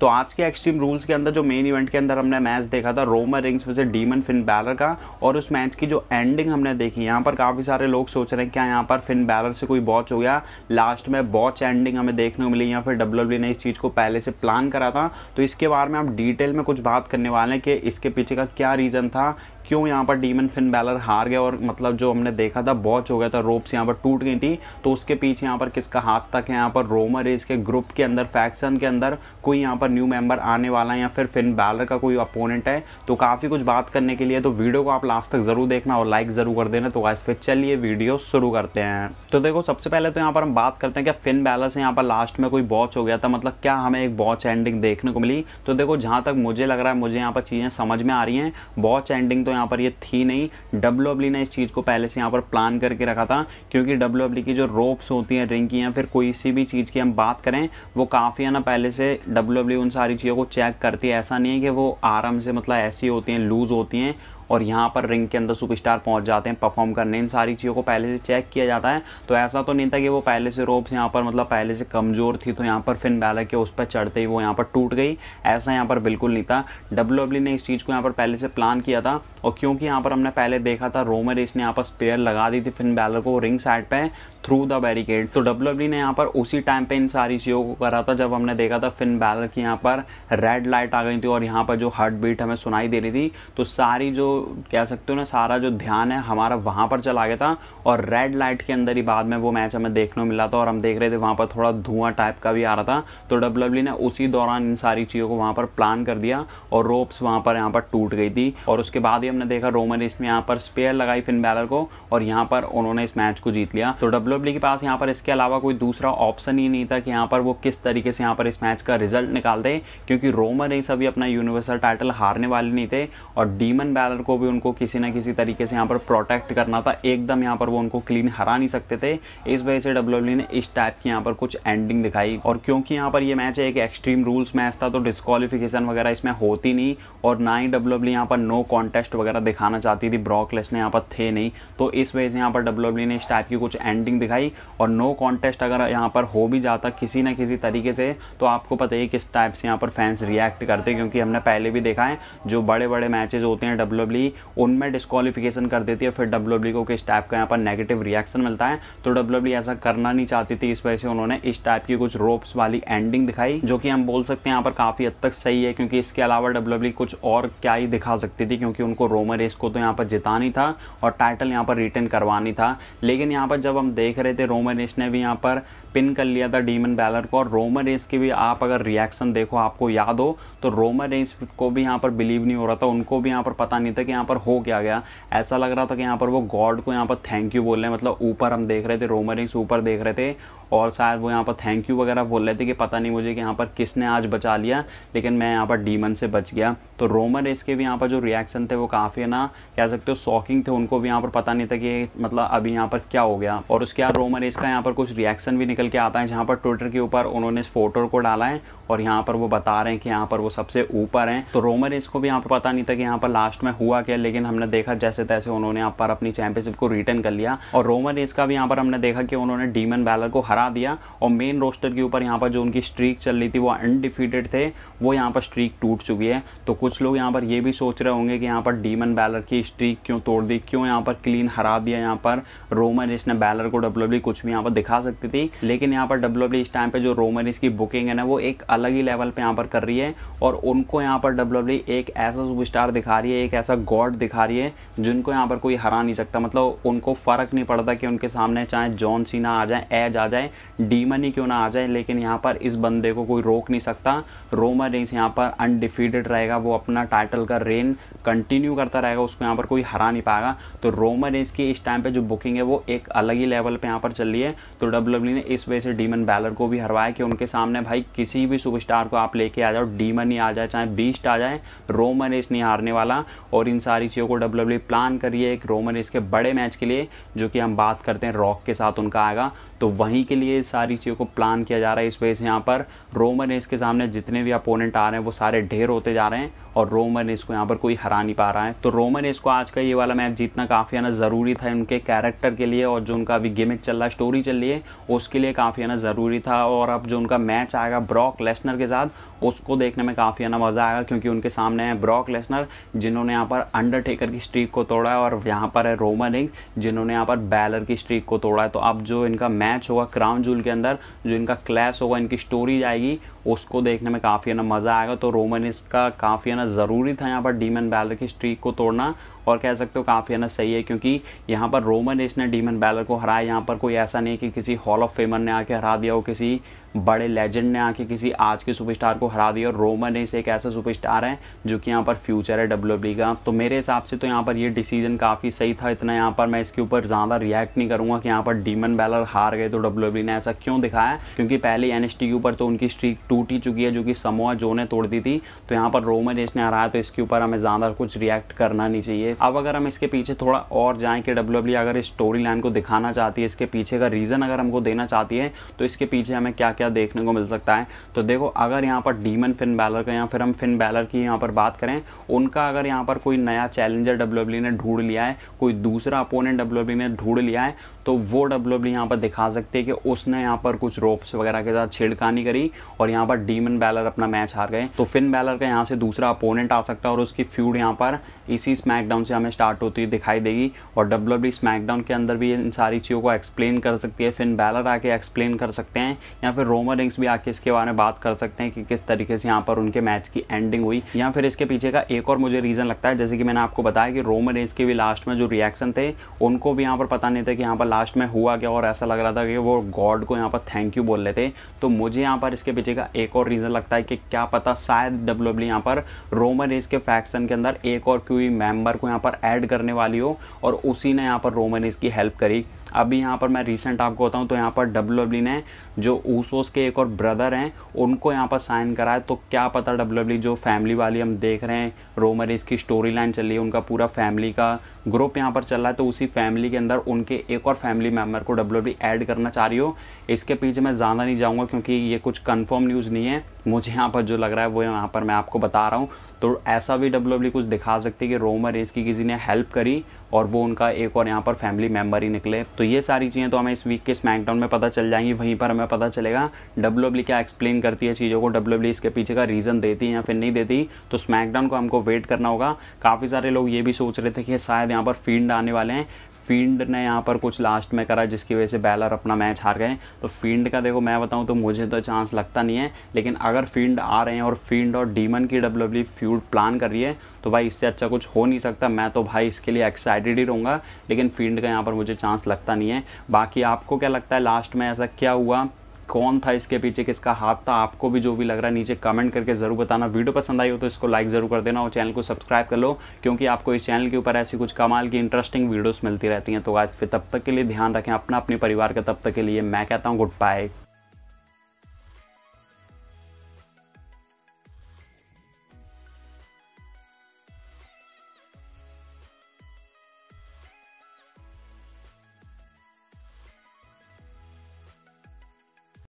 तो आज के एक्सट्रीम रूल्स के अंदर जो मेन इवेंट के अंदर हमने मैच देखा था रोमर रिंग्स में से डीमन फिन बैलर का और उस मैच की जो एंडिंग हमने देखी यहाँ पर काफ़ी सारे लोग सोच रहे हैं क्या यहाँ पर फिन बैलर से कोई बॉच हो गया लास्ट में बॉच एंडिंग हमें देखने को मिली या फिर डब्ल्यू e ने इस चीज़ को पहले से प्लान करा था तो इसके बारे में हम डिटेल में कुछ बात करने वाले हैं कि इसके पीछे का क्या रीज़न था क्यों यहाँ पर डीमन फिन बैलर हार गया और मतलब जो हमने देखा था बॉच हो गया था रोप्स यहाँ पर टूट गई थी तो उसके पीछे यहाँ पर किसका हाथ तक है यहाँ पर रोमर इसके ग्रुप के अंदर फैक्शन के अंदर कोई यहाँ पर न्यू मेंबर आने वाला है या फिर फिन बैलर का कोई अपोनेंट है तो काफ़ी कुछ बात करने के लिए तो वीडियो को आप लास्ट तक ज़रूर देखना और लाइक ज़रूर कर देना तो आज फिर चलिए वीडियो शुरू करते हैं तो देखो सबसे पहले तो यहाँ पर हम बात करते हैं क्या फिन बैलर से यहाँ पर लास्ट में कोई बॉच हो गया था मतलब क्या हमें एक बॉच एंडिंग देखने को मिली तो देखो जहाँ तक मुझे लग रहा है मुझे यहाँ पर चीज़ें समझ में आ रही हैं बॉच एंडिंग तो यहाँ पर ये थी नहीं डब्ल्यू ने इस चीज़ को पहले से यहाँ पर प्लान करके रखा था क्योंकि डब्ल्यू की जो रोप्स होती हैं रिंग की या फिर कोई सी भी चीज़ की हम बात करें वो काफ़ी है ना पहले से डब्ल्यू उन सारी चीज़ों को चेक करती है ऐसा नहीं है कि वो आराम से मतलब ऐसी होती हैं लूज़ होती हैं और यहाँ पर रिंग के अंदर सुपरस्टार पहुँच जाते हैं परफॉर्म करने इन सारी चीज़ों को पहले से चेक किया जाता है तो ऐसा तो नहीं था कि वो पहले से रोप्स यहाँ पर मतलब पहले से कमज़ोर थी तो यहाँ पर फिन बैलर के उस पर चढ़ते ही वो यहाँ पर टूट गई ऐसा यहाँ पर बिल्कुल नहीं था डब्ल्यू ने इस चीज़ को यहाँ पर पहले से प्लान किया था और क्योंकि यहाँ पर हमने पहले देखा था रोमन रेस ने यहाँ पर स्पेयर लगा दी थी फिन बैलर को रिंग साइड पे थ्रू द बैरिकेड तो डब्ल्यू e ने यहाँ पर उसी टाइम पे इन सारी चीज़ों को करा था जब हमने देखा था फिन बैलर की यहाँ पर रेड लाइट आ गई थी और यहाँ पर जो हार्ट बीट हमें सुनाई दे रही थी तो सारी जो कह सकते हो ना सारा जो ध्यान है हमारा वहाँ पर चला गया था और रेड लाइट के अंदर ही बाद में वो मैच हमें देखने को मिला था और हम देख रहे थे वहाँ पर थोड़ा धुआं टाइप का भी आ रहा था तो डब्ल्यू e ने उसी दौरान इन सारी चीज़ों को वहाँ पर प्लान कर दिया और रोप्स वहाँ पर यहाँ पर टूट गई थी और उसके बाद अभी हमने देखा रोमन रिस ने यहाँ पर स्पेयर लगाई फिन बैलर को और यहाँ पर उन्होंने इस मैच को जीत लिया तो डब्ल्यू के पास यहाँ पर इसके अलावा कोई दूसरा ऑप्शन ही नहीं था कि यहाँ पर वो किस तरीके से यहाँ पर इस मैच का रिजल्ट निकाल दे क्योंकि रोमन रेस अभी अपना यूनिवर्सल टाइटल हारने वाले नहीं थे और डीमन बैलर को भी उनको किसी ना किसी तरीके से यहाँ पर प्रोटेक्ट करना था एकदम यहाँ पर वो उनको क्लीन हरा नहीं सकते थे इस वजह से डब्ल्यू ने इस टाइप की यहाँ पर कुछ एंडिंग दिखाई और क्योंकि यहाँ पर ये मैच एक एक्सट्रीम रूल्स मैच था तो डिस्कालिफिकेशन वगैरह इसमें होती नहीं और ना ही डब्ल्यू यहाँ पर नो कॉन्टेस्ट वगैरह दिखाना चाहती थी ब्रॉक लेसनर यहाँ पर थे नहीं तो इस वजह से यहाँ पर डब्ल्यू e ने इस टाइप की कुछ एंडिंग दिखाई और नो कॉन्टेस्ट अगर यहाँ पर हो भी जाता किसी ना किसी तरीके से तो आपको पता ही किस टाइप से यहाँ पर फैंस रिएक्ट करते क्योंकि हमने पहले भी देखा है जो बड़े बड़े मैचेज होते हैं डब्ल्यू e, उनमें डिस्कालिफिकेशन कर देती है फिर डब्ल्यू e को किस टाइप का यहाँ पर नेगेटिव रिएक्शन मिलता है तो डब्ल्यू ऐसा करना नहीं चाहती थी इस वजह से उन्होंने इस टाइप की कुछ रोप्स वाली एंडिंग दिखाई जो कि हम बोल सकते हैं यहाँ पर काफ़ी हद तक सही है क्योंकि इसके अलावा डब्ल्यू कुछ और क्या ही दिखा सकती थी क्योंकि उनको रोमन रेस को तो यहाँ पर जितानी था और टाइटल यहाँ पर रिटर्न करवानी था लेकिन यहाँ पर जब हम देख रहे थे रोमन रेस ने भी यहाँ पर पिन कर लिया था डीमन बैलर को और रोमन रेंस की भी आप अगर रिएक्शन देखो आपको याद हो तो रोमन रेंस को भी यहाँ पर बिलीव नहीं हो रहा था उनको भी यहाँ पर पता नहीं था कि यहाँ पर हो क्या गया ऐसा लग रहा था कि यहाँ पर वो गॉड को यहाँ पर थैंक यू बोल रहे हैं मतलब ऊपर हम देख रहे थे रोमन रेंस ऊपर देख रहे थे और शायद वो यहाँ पर थैंक यू वगैरह बोल रहे थे कि पता नहीं मुझे कि यहाँ पर किसने आज बचा लिया लेकिन मैं यहाँ पर डीमन से बच गया तो रोमन रेस के भी यहाँ पर जो रिएक्शन थे वो काफ़ी ना कह सकते हो शॉकिंग थे उनको भी यहाँ पर पता नहीं था कि मतलब अभी यहाँ पर क्या हो गया और उसके बाद रोमन रेस का यहाँ पर कुछ रिएक्शन भी निकल के आता है जहाँ पर ट्विटर के ऊपर उन्होंने इस फोटो को डाला है और यहाँ पर वो बता रहे हैं कि यहाँ पर वो सबसे ऊपर हैं तो रोमन को भी यहाँ पर पता नहीं था कि यहाँ पर लास्ट में हुआ क्या लेकिन हमने देखा जैसे तैसे उन्होंने यहाँ पर अपनी चैंपियनशिप को रिटर्न कर लिया और रोमन का भी यहाँ पर हमने देखा कि उन्होंने डीमन बैलर को हरा दिया और मेन रोस्टर के ऊपर यहाँ पर जो उनकी स्ट्रीक चल रही थी वो अनडिफीटेड थे वो यहाँ पर स्ट्रीक टूट चुकी है तो कुछ लोग यहाँ पर ये भी सोच रहे होंगे कि यहाँ पर डीमन बैलर की स्ट्रीक क्यों तोड़ दी क्यों यहाँ पर क्लीन हरा दिया यहाँ पर रोमन ने बैलर को डब्ल्यू कुछ भी यहाँ पर दिखा सकती थी लेकिन यहाँ पर डब्ल्यू e इस टाइम पे जो रोमन की बुकिंग है ना वो एक अलग ही लेवल पे यहाँ पर कर रही है और उनको यहाँ पर डब्ल्यू e एक ऐसा सुपर दिखा रही है एक ऐसा गॉड दिखा रही है जिनको यहाँ पर कोई हरा नहीं सकता मतलब उनको फ़र्क नहीं पड़ता कि उनके सामने चाहे जॉन सीना आ जाए एज आ जाए डीमन ही क्यों ना आ जाए लेकिन यहाँ पर इस बंदे को कोई रोक नहीं सकता रोमन रेंस यहाँ पर अनडिफीडेड रहेगा वो अपना टाइटल का रेन कंटिन्यू करता रहेगा उसको यहाँ पर कोई हरा नहीं पाएगा तो रोमन रेंस की इस टाइम पर जो बुकिंग है वो एक अलग ही लेवल पर यहाँ पर चल रही है तो डब्ल्यू e ने इस वजह से डीमन बैलर को भी हरवाया कि उनके सामने भाई किसी भी सुपरस्टार को आप लेके आ जाओ डीमन ही आ जाए चाहे बीस्ट आ जाए रोमन रेस नहीं हारने वाला और इन सारी चीज़ों को डब्ल्यू प्लान e करिए एक रोमन रेस के बड़े मैच के लिए जो कि हम बात करते हैं रॉक के साथ उनका आएगा तो वहीं के लिए सारी चीज़ों को प्लान किया जा रहा है इस वजह से यहाँ पर रोमन रेस के सामने जितने भी अपोनेंट आ रहे हैं वो सारे ढेर होते जा रहे हैं और रोमन इसको को यहाँ पर कोई हरा नहीं पा रहा है तो रोमन एस को आज का ये वाला मैच जीतना काफ़ी आना ज़रूरी था उनके कैरेक्टर के लिए और जो उनका अभी गेमिक चल रहा है स्टोरी चल रही है उसके लिए काफ़ी आना ज़रूरी था और अब जो उनका मैच आएगा ब्रॉक लेसनर के साथ उसको देखने में काफ़ी ना मज़ा आएगा क्योंकि उनके सामने है ब्रॉक लेसनर जिन्होंने यहाँ पर अंडरटेकर की स्ट्रीक को तोड़ा है और यहाँ पर है रोमन रिंग जिन्होंने यहाँ पर बैलर की स्ट्रीक को तोड़ा है तो अब जो इनका मैच होगा क्राउन जूल के अंदर जो इनका क्लैश होगा इनकी स्टोरी जाएगी उसको देखने में काफ़ी ना मज़ा आएगा तो रोमन इसका काफ़ी ना ज़रूरी था यहाँ पर डीमन बैलर की स्ट्रीक को तोड़ना और कह सकते हो काफ़ी है ना सही है क्योंकि यहाँ पर रोमन रेस ने डीमन बैलर को हराया यहाँ पर कोई ऐसा नहीं कि किसी हॉल ऑफ फेमर ने आके हरा दिया हो किसी बड़े लेजेंड ने आके किसी आज के सुपरस्टार को हरा दिया और रोमन रेस एक ऐसा सुपरस्टार है जो कि यहाँ पर फ्यूचर है डब्ल्यू का तो मेरे हिसाब से तो यहाँ पर ये डिसीजन काफ़ी सही था इतना यहाँ पर मैं इसके ऊपर ज़्यादा रिएक्ट नहीं करूँगा कि यहाँ पर डीमन बैलर हार गए तो डब्ल्यू ने ऐसा क्यों दिखाया क्योंकि पहले एन के ऊपर तो उनकी स्ट्रीक टूट ही चुकी है जो कि समोआ जो ने तोड़ दी थी तो यहाँ पर रोमन रेस ने हराया तो इसके ऊपर हमें ज़्यादा कुछ रिएक्ट करना नहीं चाहिए अब अगर हम इसके पीछे थोड़ा और जाएँ कि डब्ल्यू e अगर इस स्टोरी लाइन को दिखाना चाहती है इसके पीछे का रीज़न अगर हमको देना चाहती है तो इसके पीछे हमें क्या क्या देखने को मिल सकता है तो देखो अगर यहाँ पर डीमन फिन बैलर का या फिर हम फिन बैलर की यहाँ पर बात करें उनका अगर यहाँ पर कोई नया चैलेंजर डब्ल्यू e ने ढूंढ लिया है कोई दूसरा अपोनेंट डब्ल्यू e ने ढूंढ लिया है तो वो डब्ल्यू यहाँ पर दिखा सकते हैं कि उसने यहाँ पर कुछ रोप्स वगैरह के साथ छेड़खानी करी और यहाँ पर डीमन बैलर अपना मैच हार गए तो फिन बैलर का यहाँ से दूसरा अपोनेंट आ सकता है और उसकी फ्यूड यहाँ पर इसी स्मैकडाउन से हमें स्टार्ट होती हुई दिखाई देगी और डब्ल्यू स्मैकडाउन के अंदर भी इन सारी चीज़ों को एक्सप्लेन कर सकती है फिन बैलर आके एक्सप्लेन कर सकते हैं या फिर रोमन रिंग्स भी आके इसके बारे में बात कर सकते हैं कि किस तरीके से यहाँ पर उनके मैच की एंडिंग हुई या फिर इसके पीछे का एक और मुझे रीज़न लगता है जैसे कि मैंने आपको बताया कि रोमन रिंग्स के भी लास्ट में जो रिएक्शन थे उनको भी यहाँ पर पता नहीं था कि यहाँ पर लास्ट में हुआ क्या और ऐसा लग रहा था कि वो गॉड को यहाँ पर थैंक यू बोल रहे थे तो मुझे यहाँ पर इसके पीछे का एक और रीज़न लगता है कि क्या पता शायद डब्ल्यू यहाँ पर रोमन रेस के फैक्शन के अंदर एक और क्यों हुई मेंबर को यहाँ पर ऐड करने वाली हो और उसी ने यहाँ पर रोमन इसकी हेल्प करी अभी यहाँ पर मैं रिसेंट आपको बताऊँ तो यहाँ पर डब्ल्यू डब्ल्यू e ने जो ऊसोस के एक और ब्रदर हैं उनको यहाँ पर साइन कराया तो क्या पता डब्ल्यू डब्ल्यू e जो फैमिली वाली हम देख रहे हैं रोमन इसकी स्टोरी लाइन चल रही है उनका पूरा फैमिली का ग्रुप यहाँ पर चल रहा है तो उसी फैमिली के अंदर उनके एक और फैमिली मेम्बर को डब्ल्यू डब्ल्यू ऐड करना चाह रही हो इसके पीछे मैं ज़्यादा नहीं जाऊँगा क्योंकि ये कुछ कन्फर्म न्यूज़ नहीं है मुझे यहाँ पर जो लग रहा है वो यहाँ पर मैं आपको बता रहा हूँ तो ऐसा भी डब्ल्यू e कुछ दिखा सकते हैं कि रोमर रेस की किसी ने हेल्प करी और वो उनका एक और यहाँ पर फैमिली मेम्बर ही निकले तो ये सारी चीज़ें तो हमें इस वीक के स्मैकडाउन में पता चल जाएंगी वहीं पर हमें पता चलेगा डब्ल्यू e क्या एक्सप्लेन करती है चीज़ों को डब्ल्यू e इसके पीछे का रीज़न देती है या फिर नहीं देती तो स्मैकडाउन को हमको वेट करना होगा काफ़ी सारे लोग ये भी सोच रहे थे कि शायद यहाँ पर फील्ड आने वाले हैं फील्ड ने यहाँ पर कुछ लास्ट में करा जिसकी वजह से बैलर अपना मैच हार गए तो फील्ड का देखो मैं बताऊँ तो मुझे तो चांस लगता नहीं है लेकिन अगर फील्ड आ रहे हैं और फील्ड और डीमन की डब्ल्यू फ्यूड प्लान कर रही है तो भाई इससे अच्छा कुछ हो नहीं सकता मैं तो भाई इसके लिए एक्साइटेड ही रहूँगा लेकिन फील्ड का यहाँ पर मुझे चांस लगता नहीं है बाकी आपको क्या लगता है लास्ट में ऐसा क्या हुआ कौन था इसके पीछे किसका हाथ था आपको भी जो भी लग रहा है नीचे कमेंट करके ज़रूर बताना वीडियो पसंद आई हो तो इसको लाइक ज़रूर कर देना और चैनल को सब्सक्राइब कर लो क्योंकि आपको इस चैनल के ऊपर ऐसी कुछ कमाल की इंटरेस्टिंग वीडियोस मिलती रहती हैं तो आज फिर तब तक के लिए ध्यान रखें अपना अपने परिवार का तब तक के लिए मैं कहता हूँ गुड बाय